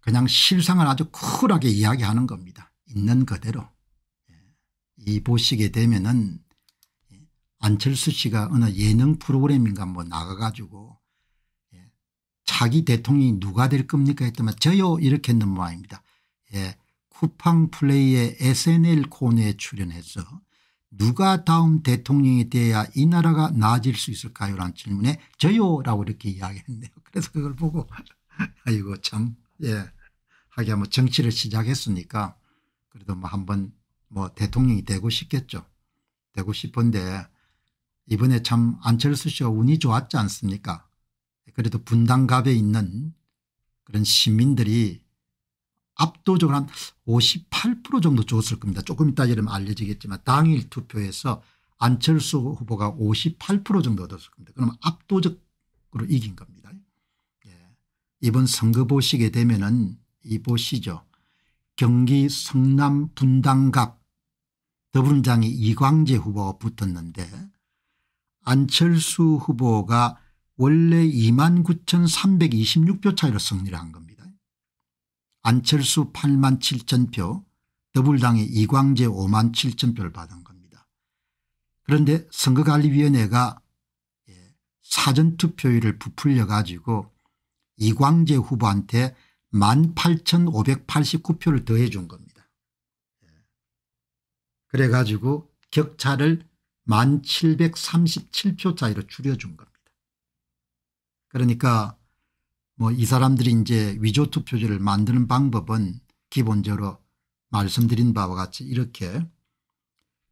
그냥 실상을 아주 쿨하게 이야기하는 겁니다. 있는 그대로. 예. 이 보시게 되면은 예, 안철수 씨가 어느 예능 프로그램인가 뭐 나가가지고 예, 자기 대통령이 누가 될 겁니까 했더만 저요 이렇게 했는 모양입니다. 예, 쿠팡플레이의 SNL 코너에 출연해서 누가 다음 대통령이 돼야 이 나라가 나아질 수 있을까요 라는 질문에 저요 라고 이렇게 이야기했네요. 그래서 그걸 보고 아이고 참 예. 하기야 뭐 정치를 시작했으니까 그래도 뭐 한번 뭐 대통령이 되고 싶겠죠. 되고 싶은데 이번에 참 안철수 씨가 운이 좋았지 않습니까 그래도 분당갑에 있는 그런 시민들이 압도적으로 한 58% 정도 줬을 겁니다. 조금 이따 이름 알려지겠지만 당일 투표에서 안철수 후보가 58% 정도 얻었을 겁니다. 그러면 압도적으로 이긴 겁니다. 이번 선거 보시게 되면은 이 보시죠. 경기 성남 분당갑 더불어민주당이 이광재 후보가 붙었는데 안철수 후보가 원래 2만 9,326표 차이로 승리를 한 겁니다. 안철수 8만 7천표 더불당의 이광재 5만 7천표를 받은 겁니다. 그런데 선거관리위원회가 예, 사전투표율을 부풀려 가지고 이광재 후보한테 18,589표를 더해 준 겁니다. 그래 가지고 격차를 1737표 차이로 줄여준 겁니다. 그러니까 뭐 이 사람들이 이제 위조투표지를 만드는 방법은 기본적으로 말씀드린 바와 같이 이렇게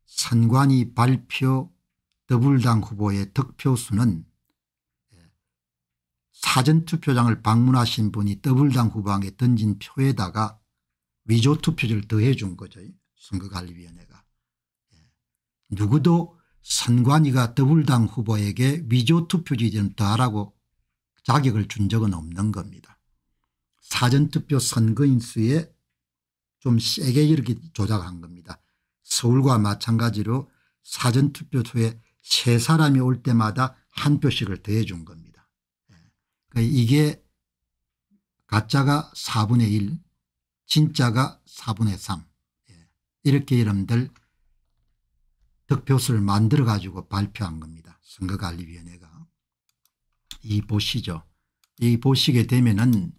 선관위 발표 더불당 후보의 득표수는 사전투표장을 방문하신 분이 더블당 후보에게 던진 표에다가 위조투표지를 더해 준 거죠. 선거관리위원회가. 예. 누구도 선관위가 더블당 후보에게 위조투표지 좀 더하라고 자격을 준 적은 없는 겁니다. 사전투표 선거인수에 좀 세게 이렇게 조작한 겁니다. 서울과 마찬가지로 사전투표소에 세 사람이 올 때마다 한 표씩을 더해 준 겁니다. 그러니까 이게 가짜가 4분의 1 진짜가 4분의 3 예. 이렇게 여러분들 득표수를 만들어 가지고 발표한 겁니다. 선거관리위원회가. 이 보시죠. 이 보시게 되면은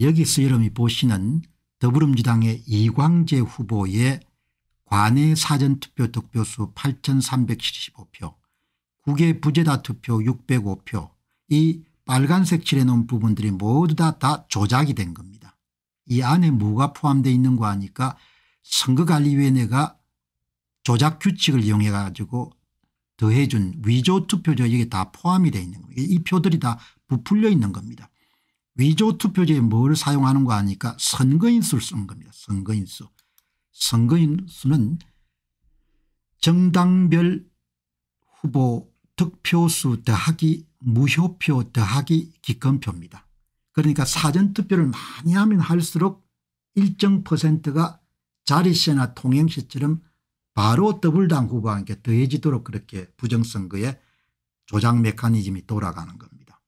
여기서 여러분이 보시는 더불어민주당의 이광재 후보의 관내 사전투표 득표수 8,375표, 국외 부재다 투표 605표, 이 빨간색 칠해놓은 부분들이 모두 다, 다 조작이 된 겁니다. 이 안에 뭐가 포함되어 있는 거 하니까 선거관리위원회가 조작 규칙을 이용해 가지고 더해준 위조 투표제 이게 다 포함이 되어 있는 겁니다. 이 표들이 다 부풀려 있는 겁니다. 위조 투표제에 뭘 사용하는 거 아니까 선거인수를 쓴 겁니다. 선거인수. 선거인수는 정당별 후보 득표수 더하기 무효표 더하기 기권표입니다. 그러니까 사전투표를 많이 하면 할수록 일정 퍼센트가 자리세나 통행세처럼 바로 더블당 후보에게 더해지도록 그렇게 부정선거에 조작 메커니즘이 돌아가는 겁니다.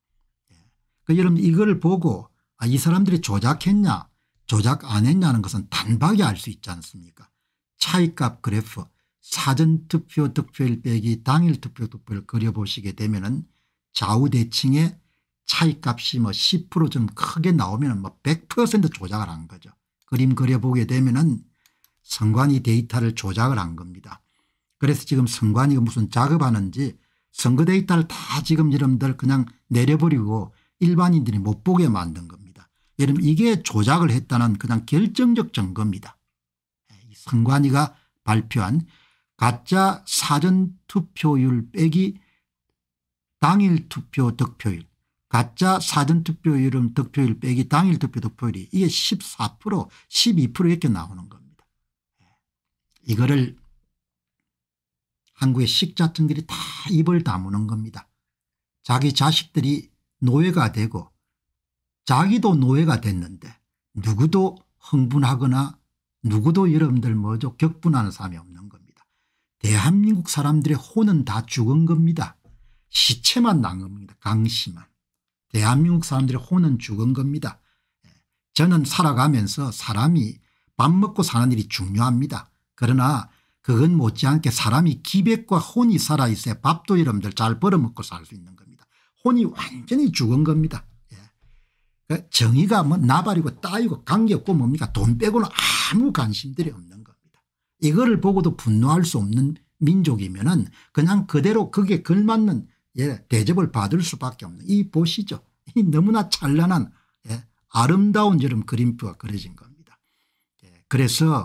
예. 그러니까 여러분 이걸 보고 아, 이 사람들이 조작했냐 조작 안 했냐는 것은 단박에 알 수 있지 않습니까 차이값 그래프 사전투표 득표일 빼기 당일 투표 득표를 그려보시게 되면 은 좌우대칭의 차이값이 뭐 10%좀 크게 나오면 뭐100% 조작을 한 거죠. 그림 그려보게 되면 은 선관위 데이터를 조작을 한 겁니다. 그래서 지금 선관위가 무슨 작업하는지 선거 데이터를 다 지금 여러분들 그냥 내려버리고 일반인들이 못 보게 만든 겁니다. 여러분 이게 조작을 했다는 그냥 결정적 증거입니다. 선관위가 발표한 가짜 사전투표율 빼기 당일 투표 득표율 가짜 사전투표율은 득표율 빼기 당일 투표 득표율이 이게 14% 12% 이렇게 나오는 겁니다. 예. 이거를 한국의 식자층들이 다 입을 다무는 겁니다. 자기 자식들이 노예가 되고 자기도 노예가 됐는데 누구도 흥분하거나 누구도 여러분들 뭐죠 격분하는 사람이 없는 겁니다. 대한민국 사람들의 혼은 다 죽은 겁니다. 시체만 난 겁니다. 강씨만. 대한민국 사람들의 혼은 죽은 겁니다. 예. 저는 살아가면서 사람이 밥 먹고 사는 일이 중요합니다. 그러나 그건 못지않게 사람이 기백과 혼이 살아있어야 밥도 여러분들 잘 벌어먹고 살 수 있는 겁니다. 혼이 완전히 죽은 겁니다. 예. 그 정의가 뭐 나발이고 따이고 관계없고 뭡니까 돈 빼고는 아무 관심들이 없는 겁니다. 이거를 보고도 분노할 수 없는 민족이면은 그냥 그대로 그게 걸맞는 예, 대접을 받을 수밖에 없는 이 보시죠. 이 너무나 찬란한 예, 아름다운 저런 그림표가 그려진 겁니다. 예, 그래서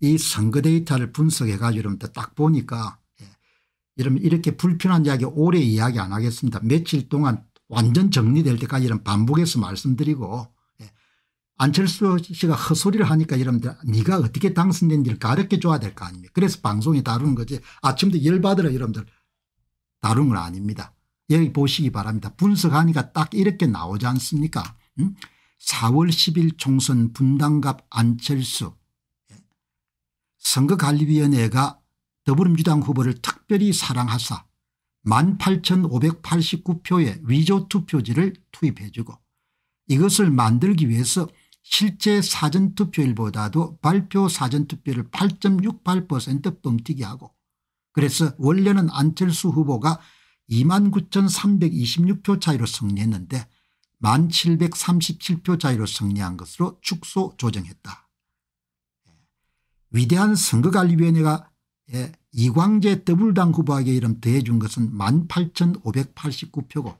이 선거 데이터를 분석해 가지고 딱 보니까 이러면 예, 이렇게 불편한 이야기 오래 이야기 안 하겠습니다. 며칠 동안 완전 정리될 때까지 반복해서 말씀드리고 안철수 씨가 헛소리를 하니까 여러분들 네가 어떻게 당선된지를 가르쳐 줘야 될 거 아닙니까 그래서 방송에 다루는 거지 아침부터 열받으라 여러분들 다루는 건 아닙니다. 여기 보시기 바랍니다. 분석하니까 딱 이렇게 나오지 않습니까 음? 4월 10일 총선 분당갑 안철수 예? 선거관리위원회가 더불어민주당 후보를 특별히 사랑하사 18,589표의 위조투표지를 투입해주고 이것을 만들기 위해서 실제 사전투표일보다도 발표 사전투표를 8.68% 뻥튀기하고 그래서 원래는 안철수 후보가 29,326표 차이로 승리했는데 1737표 차이로 승리한 것으로 축소 조정했다. 예. 위대한 선거관리위원회가 예, 이광재 더블당 후보에게 이름 더해준 것은 18,589표고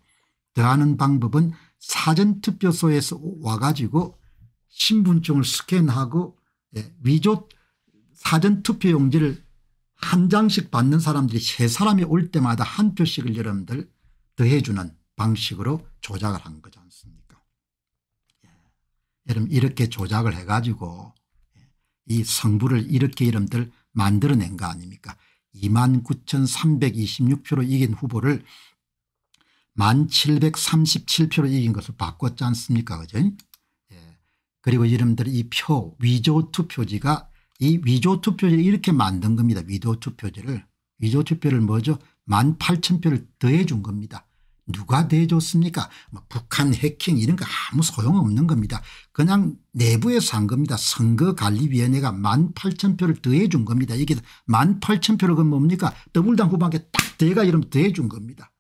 더하는 방법은 사전투표소에서 와가지고 신분증을 스캔하고 예, 위조 사전 투표용지를 한 장씩 받는 사람들이 세 사람이 올 때마다 한 표씩을 여러분들 더해주는 방식으로 조작을 한 거지 않습니까 예. 여러분 이렇게 조작을 해가지고 예, 이 성부를 이렇게 여러분들 만들어낸 거 아닙니까 29,326표로 이긴 후보를 1737표로 이긴 것을 바꿨지 않습니까 그죠 그리고 이름들 이 표 위조 투표지가 이 위조 투표지를 이렇게 만든 겁니다. 위조 투표지를 위조 투표를 뭐죠 1만 8천 표를 더해 준 겁니다. 누가 대줬습니까 뭐 북한 해킹 이런 거 아무 소용없는 겁니다. 그냥 내부에서 한 겁니다. 선거관리위원회가 1만 8천 표를 더해 준 겁니다. 이게 1만 8천 표를 그 뭡니까 더불당 후보한테 딱 대가 이름 더해 준 겁니다.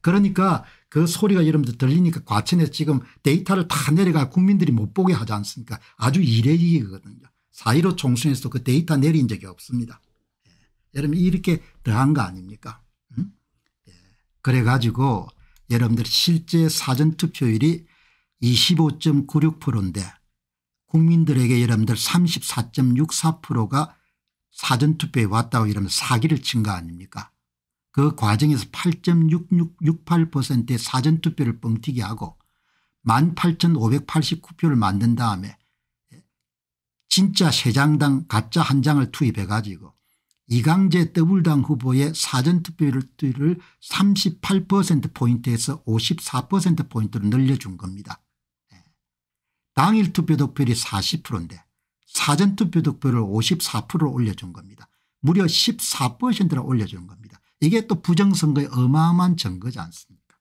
그러니까 그 소리가 여러분들 들리니까 과천에 지금 데이터를 다 내려가 국민들이 못 보게 하지 않습니까 아주 이례적이거든요. 4.15 총선에서도 그 데이터 내린 적이 없습니다. 예. 여러분 이렇게 더한 거 아닙니까 음? 예. 그래가지고 여러분들 실제 사전투표율이 25.96%인데 국민들에게 여러분들 34.64%가 사전투표에 왔다고 이러면 사기를 친 거 아닙니까 그 과정에서 8 6 6 8의 사전투표를 뻥튀기 하고 18,589표를 만든 다음에 진짜 세장당 가짜 한 장을 투입해 가지고 이강재 더블당 후보의 사전투표율을 38%포인트에서 54%포인트로 늘려준 겁니다. 예. 당일 투표 득표율이 40%인데 사전투표 득표를 54%로 올려준 겁니다. 무려 14%를 올려준 겁니다. 이게 또 부정선거의 어마어마한 증거지 않습니까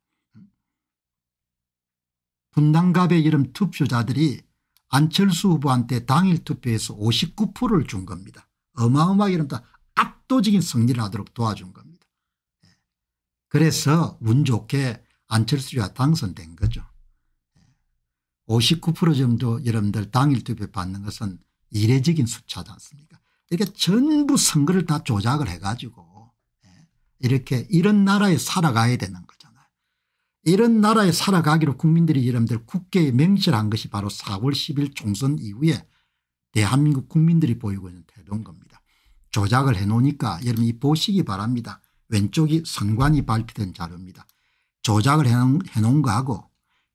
분당갑의 이름 투표자들이 안철수 후보한테 당일 투표에서 59%를 준 겁니다. 어마어마하게 이름다 압도적인 승리를 하도록 도와준 겁니다. 예. 그래서 운 좋게 안철수가 당선된 거죠. 59% 예. 정도 여러분들 당일 투표 받는 것은 이례적인 수치지 않습니까 이렇게 전부 선거를 다 조작을 해가지고 이렇게 이런 나라에 살아가야 되는 거잖아요. 이런 나라에 살아가기로 국민들이 여러분들 국회에 맹실한 것이 바로 4월 10일 총선 이후에 대한민국 국민들이 보이고 있는 태도인 겁니다. 조작을 해놓으니까 여러분 이 보시기 바랍니다. 왼쪽이 선관위 발표된 자료입니다. 조작을 해놓은, 해놓은 거하고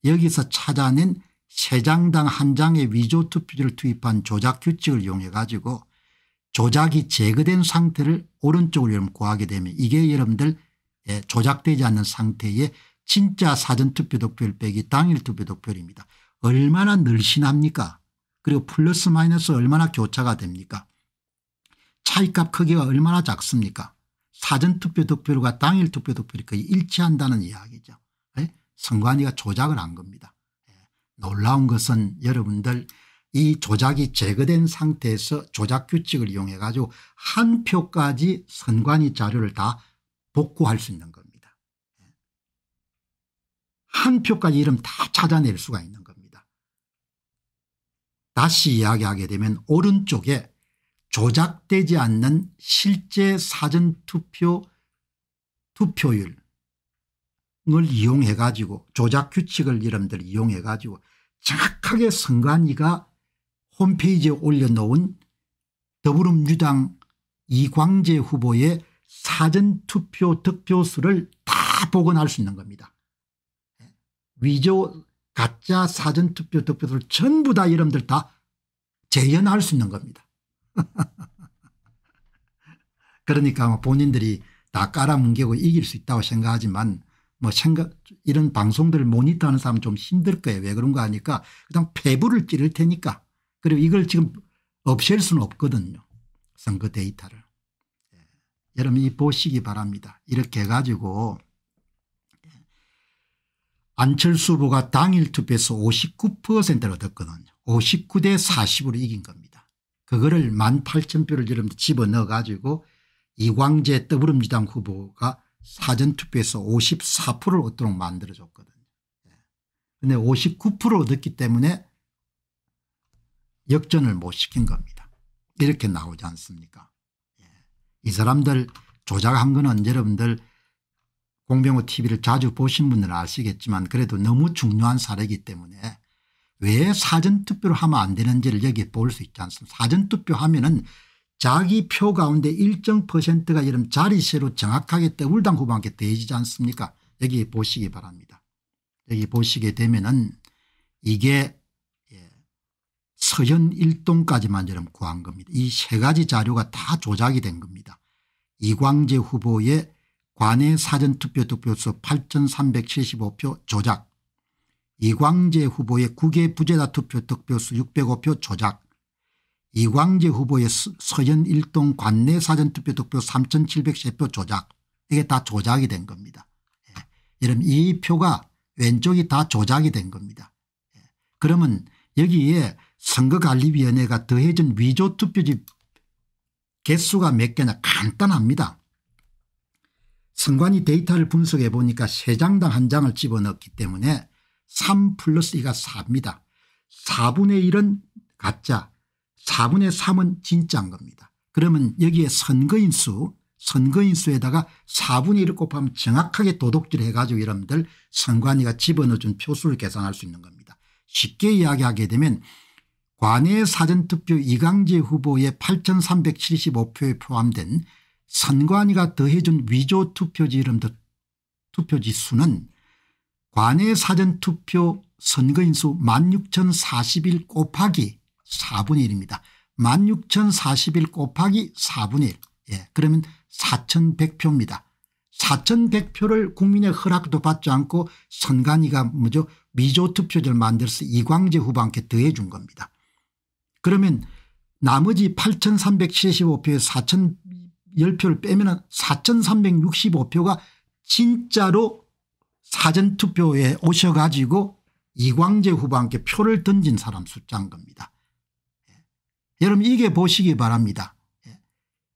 여기서 찾아낸 세장당한 장의 위조 투표지를 투입한 조작 규칙을 이용해 가지고 조작이 제거된 상태를 오른쪽을로 여러분 구하게 되면 이게 여러분들 예, 조작되지 않는 상태의 진짜 사전투표 득표율 빼기 당일 투표 득표율입니다. 얼마나 늘씬합니까 그리고 플러스 마이너스 얼마나 교차가 됩니까 차이값 크기가 얼마나 작습니까 사전투표 득표율과 당일 투표 득표율이 거의 일치한다는 이야기죠. 예? 선관위가 조작을 한 겁니다. 예, 놀라운 것은 여러분들 이 조작이 제거된 상태에서 조작 규칙을 이용해 가지고 한 표까지 선관위 자료를 다 복구할 수 있는 겁니다. 한 표까지 이름 다 찾아낼 수가 있는 겁니다. 다시 이야기하게 되면 오른쪽에 조작되지 않는 실제 사전투표 투표율을 이용해 가지고 조작 규칙을 이름들 이용해 가지고 정확하게 선관위가 홈페이지에 올려놓은 더불어민주당 이광재 후보의 사전투표 득표수를 다 복원할 수 있는 겁니다. 위조 가짜 사전투표 득표수를 전부 다 여러분들 다 재현할 수 있는 겁니다. 그러니까 본인들이 다 깔아뭉개고 이길 수 있다고 생각하지만 뭐 생각 이런 방송들을 모니터하는 사람 은좀 힘들 거예요. 왜 그런가 하니까 그냥 패부를 찌를 테니까 그리고 이걸 지금 없앨 수는 없거든요. 선거 데이터를. 예. 여러분이 보시기 바랍니다. 이렇게 해 가지고 예. 안철수 후보가 당일 투표에서 59%를 얻었거든요. 59대 40으로 이긴 겁니다. 그거를 18,000표를 여러분 집어넣어 가지고 이광재 더불어민주당 후보가 사전투표에서 54%를 얻도록 만들어줬거든요. 그런데 59%를 얻었기 때문에 역전을 못 시킨 겁니다. 이렇게 나오지 않습니까 예. 이 사람들 조작한 거 여러분들 공병호 tv를 자주 보신 분들은 아시겠지만 그래도 너무 중요한 사례이기 때문에 왜 사전투표를 하면 안 되는지를 여기 볼 수 있지 않습니까 사전투표 하면은 자기 표 가운데 일정 퍼센트가 이런 자리세로 정확하게 때울당 후보한테 되지 않습니까 여기 보시기 바랍니다. 여기 보시게 되면은 이게 서현 일동까지만 저는 구한 겁니다. 이 세 가지 자료가 다 조작이 된 겁니다. 이광재 후보의 관내 사전투표 득표수 8375표 조작 이광재 후보의 국외 부재다 투표 득표수 605표 조작 이광재 후보의 서현 일동 관내 사전투표 득표 3703표 조작 이게 다 조작이 된 겁니다. 예. 이러면 이 표가 왼쪽이 다 조작이 된 겁니다. 예. 그러면 여기에 선거관리위원회가 더해준 위조투표지 개수가 몇 개나 간단합니다. 선관위 데이터를 분석해 보니까 3장당 한장을 집어넣기 때문에 3 플러스 2가 4입니다. 4분의 1은 가짜 4분의 3은 진짜인 겁니다. 그러면 여기에 선거인수 선거인수에다가 4분의 1을 곱하면 정확하게 도둑질 해가지고 여러분들 선관위가 집어넣어준 표수를 계산할 수 있는 겁니다. 쉽게 이야기하게 되면 관외 사전투표 이강재 후보의 8375표에 포함된 선관위가 더해준 위조 투표지 이름 등 투표지 수는 관외 사전투표 선거인수 16,041 곱하기 4분의 1입니다. 16,041 곱하기 4분의 1. 예, 그러면 4,100표입니다. 4,100표를 국민의 허락도 받지 않고 선관위가 뭐죠 위조투표지를 만들어서 이광재 후보한테 더해준 겁니다. 그러면 나머지 8,375표에 4,010표를 빼면 4,365표가 진짜로 사전투표에 오셔가지고 이광재 후보한테 표를 던진 사람 숫자인 겁니다. 예. 여러분 이게 보시기 바랍니다. 예.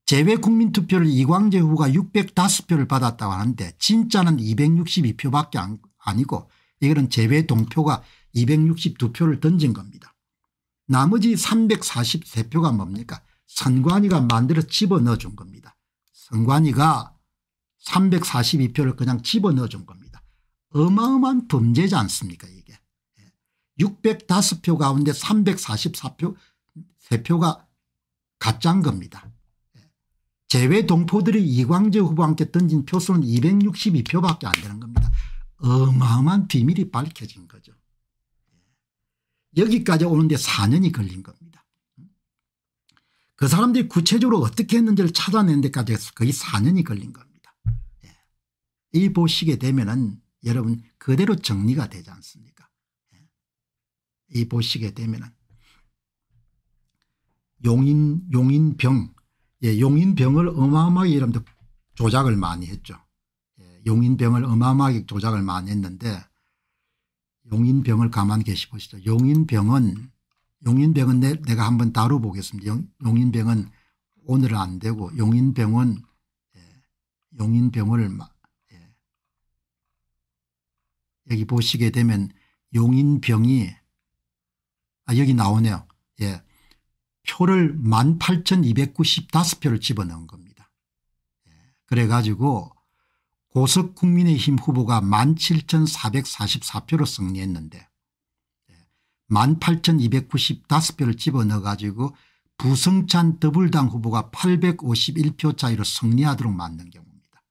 제외 국민투표를 이광재 후보가 605표를 받았다고 하는데 진짜는 262표밖에 아니고 이거는 제외 동표가 262표를 던진 겁니다. 나머지 343표가 뭡니까 선관위가 만들어 집어넣어 준 겁니다. 선관위가 342표를 그냥 집어넣어 준 겁니다. 어마어마한 범죄지 않습니까 이게. 605표 예. 가운데 344표 3표가 가짜인 겁니다. 제외 예. 동포들이 이광재 후보한테 던진 표수는 262표밖에 안 되는 겁니다. 어마어마한 비밀이 밝혀진 거죠. 여기까지 오는데 4년이 걸린 겁니다. 그 사람들이 구체적으로 어떻게 했는지를 찾아낸 데까지 거의 4년이 걸린 겁니다. 예. 이 보시게 되면은 여러분 그대로 정리가 되지 않습니까? 예. 이 보시게 되면은 용인, 용인병, 예, 용인병을 어마어마하게 이러면 조작을 많이 했죠. 예, 용인병을 어마어마하게 조작을 많이 했는데 용인병을 가만 계시 보시죠. 용인병은 용인병은 내, 내가 한번 다뤄보겠습니다. 용, 인병은 오늘은 안 되고 용인병은 예, 용인병을 예. 여기 보시게 되면 용인병이 아 여기 나오네요. 예. 표를 18,295표를 집어넣은 겁니다. 예. 그래가지고 고석 국민의힘 후보가 17,444표로 승리했는데 18,295표를 집어넣어 가지고 부승찬 더블당 후보가 851표 차이로 승리하도록 만든 경우입니다.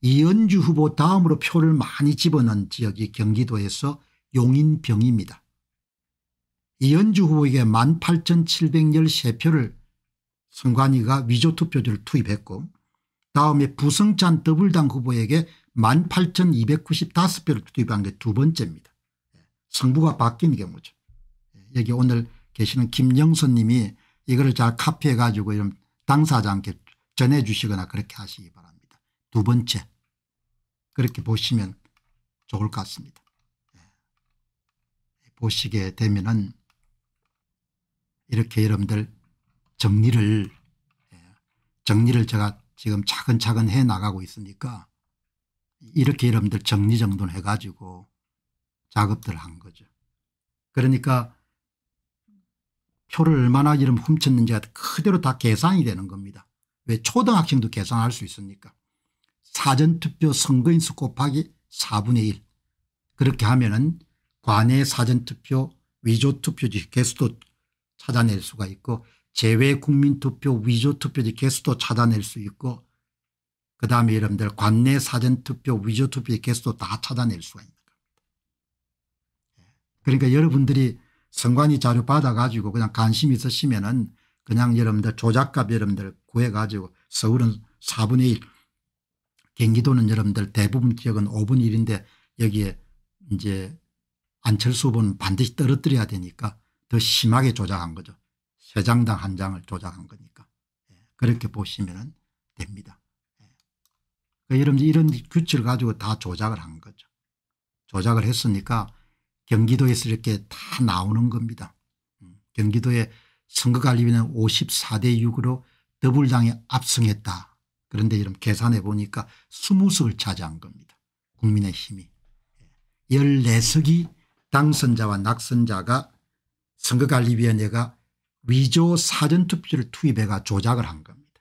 이연주 후보 다음으로 표를 많이 집어넣은 지역이 경기도에서 용인병입니다. 이연주 후보에게 18,713표를 선관위가 위조투표지를 투입했고 다음에 부승찬 더블당 후보에게 18,295표를 투입한 게 두 번째입니다. 성부가 바뀐 경우죠. 여기 오늘 계시는 김영선 님이 이거를 잘 카피해 가지고 이런 당사자한테 전해 주시거나 그렇게 하시기 바랍니다. 두 번째 그렇게 보시면 좋을 것 같습니다. 예. 보시게 되면은 이렇게 여러분들 정리를 예. 정리를 제가 지금 차근차근 해 나가고 있으니까 이렇게 여러분들 정리정돈 해가지고 작업들 한 거죠. 그러니까 표를 얼마나 이름 훔쳤는지가 그대로 다 계산이 되는 겁니다. 왜 초등학생도 계산할 수 있습니까 사전투표 선거인 수 곱하기 4분의 1 그렇게 하면 은관외 사전투표 위조투표지 개수도 찾아낼 수가 있고 재외 국민투표 위조투표 개수도 찾아낼 수 있고 그다음에 여러분들 관내 사전투표 위조투표 개수도 다 찾아낼 수가 있는 겁니다. 그러니까 여러분들이 선관위 자료 받아가지고 그냥 관심 있으시면 은 그냥 여러분들 조작값 여러분들 구해가지고 서울은 4분의 1 경기도는 여러분들 대부분 지역은 5분의 1인데 여기에 이제 안철수 후보는 반드시 떨어뜨려야 되니까 더 심하게 조작한 거죠. 세 장당 한 장을 조작한 거니까 예, 그렇게 보시면 됩니다. 예. 그러니까 이런, 이런 규칙을 가지고 다 조작을 한 거죠. 조작을 했으니까 경기도에서 이렇게 다 나오는 겁니다. 음, 경기도의 선거관리위는 54대 6으로 더불당이 압승했다. 그런데 이런 계산해 보니까 20석을 차지한 겁니다. 국민의 힘이. 14석이 예. 당선자와 낙선자가 선거관리위원회가 위조 사전투표를 투입해가 조작을 한 겁니다.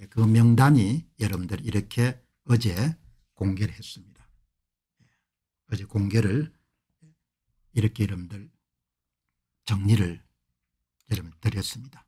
예, 그 명단이 여러분들 이렇게 어제 공개를 했습니다. 예, 어제 공개를 이렇게 여러분들 정리를 여러분 드렸습니다.